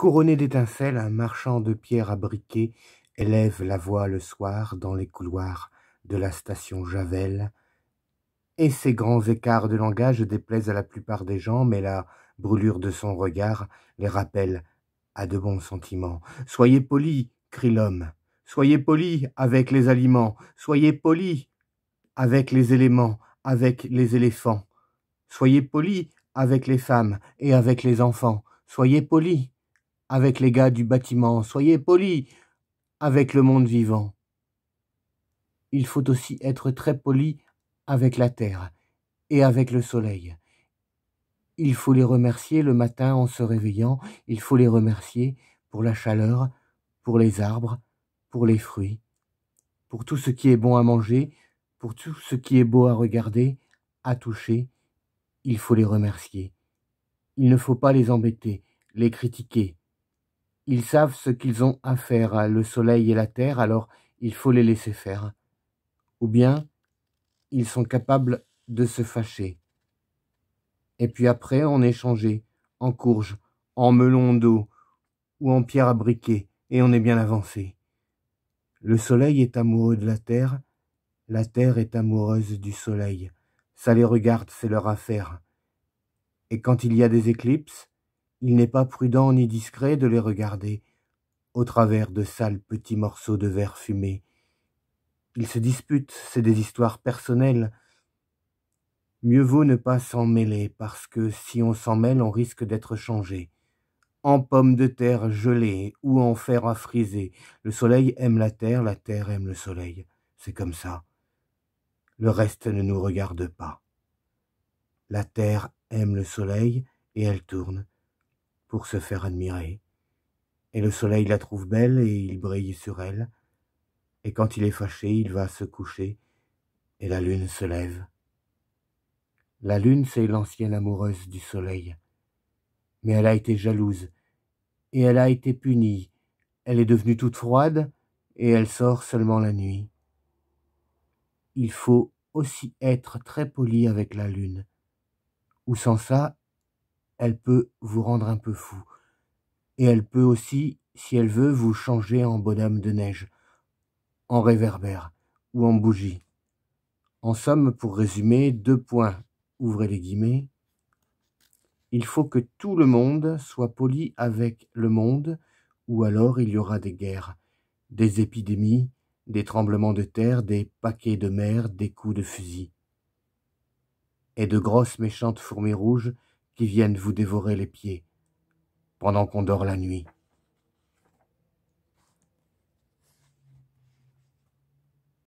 Couronné d'étincelles, un marchand de pierres à briquet élève la voix le soir dans les couloirs de la station Javel, et ses grands écarts de langage déplaisent à la plupart des gens, mais la brûlure de son regard les rappelle à de bons sentiments. Soyez polis, crie l'homme, soyez polis avec les aliments, soyez polis avec les éléments, avec les éléphants, soyez polis avec les femmes et avec les enfants, soyez polis avec les gars du bâtiment, soyez polis avec le monde vivant. Il faut aussi être très poli avec la terre et avec le soleil. Il faut les remercier le matin en se réveillant, il faut les remercier pour la chaleur, pour les arbres, pour les fruits, pour tout ce qui est bon à manger, pour tout ce qui est beau à regarder, à toucher, il faut les remercier. Il ne faut pas les embêter, les critiquer, ils savent ce qu'ils ont à faire, hein, le soleil et la terre, alors il faut les laisser faire. Ou bien, ils sont capables de se fâcher. Et puis après, on est changé, en courge, en melon d'eau ou en pierre à briquet, et on est bien avancé. Le soleil est amoureux de la terre, la terre est amoureuse du soleil. Ça les regarde, c'est leur affaire. Et quand il y a des éclipses, il n'est pas prudent ni discret de les regarder au travers de sales petits morceaux de verre fumé. Ils se disputent, c'est des histoires personnelles. Mieux vaut ne pas s'en mêler, parce que si on s'en mêle, on risque d'être changé. En pommes de terre gelées ou en fer à friser, le soleil aime la terre, la terre aime le soleil. C'est comme ça. Le reste ne nous regarde pas. La terre aime le soleil et elle tourne pour se faire admirer. Et le soleil la trouve belle et il brille sur elle. Et quand il est fâché, il va se coucher et la lune se lève. La lune, c'est l'ancienne amoureuse du soleil. Mais elle a été jalouse et elle a été punie. Elle est devenue toute froide et elle sort seulement la nuit. Il faut aussi être très poli avec la lune, ou sans ça, elle peut vous rendre un peu fou. Et elle peut aussi, si elle veut, vous changer en bonhomme de neige, en réverbère ou en bougie. En somme, pour résumer, deux points, ouvrez les guillemets. Il faut que tout le monde soit poli avec le monde, ou alors il y aura des guerres, des épidémies, des tremblements de terre, des paquets de mer, des coups de fusil. Et de grosses méchantes fourmis rouges qui viennent vous dévorer les pieds pendant qu'on dort la nuit.